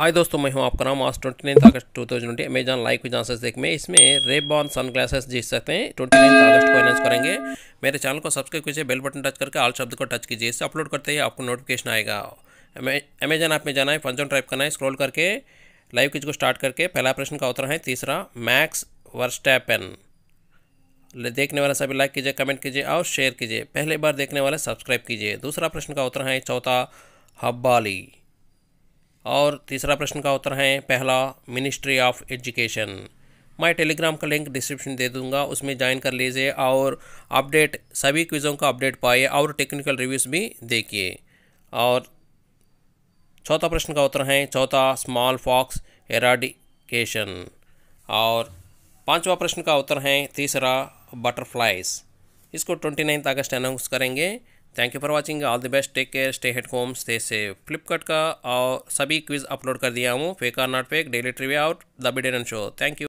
हाय दोस्तों मैं हूं आपका नाम आज twenty ninth August two thousand twenty Amazon live कुछ चांसेस देख में इसमें रेबॉन सनग्लासेस जीत सकते हैं ट्वेंटी नाइन्थ अगस्त को अनाउंस करेंगे मेरे चैनल को सब्सक्राइब कीजिए बेल बटन टच करके आल शब्द को टच कीजिए इससे अपलोड करते ही आपको नोटिफिकेशन आएगा अमेजॉन ऐप में जाना है फंक्शन टाइप करना है स्क्रॉल करके लाइव क्विज को स्टार्ट करके पहला प्रश्न का उत्तर है तीसरा मैक्स वर्स्टैपन देखने वाले सभी लाइक कीजिए कमेंट कीजिए और शेयर कीजिए पहले बार देखने वाले सब्सक्राइब कीजिए दूसरा प्रश्न का उत्तर है चौथा हब्बाली और तीसरा प्रश्न का उत्तर है पहला मिनिस्ट्री ऑफ एजुकेशन मैं टेलीग्राम का लिंक डिस्क्रिप्शन दे दूंगा उसमें ज्वाइन कर लीजिए और अपडेट सभी क्विज़ों का अपडेट पाइए और टेक्निकल रिव्यूज़ भी देखिए और चौथा प्रश्न का उत्तर है चौथा स्मॉल फॉक्स एराडिकेशन और पांचवा प्रश्न का उत्तर है तीसरा बटरफ्लाइज इसको ट्वेंटी नाइन्थ अगस्त अनाउंस करेंगे thank you for watching all the best take care stay at home stay safe Flipkart का और सभी क्विज अपलोड कर दिया हूँ fake or not fake daily trivia out the Biden show thank you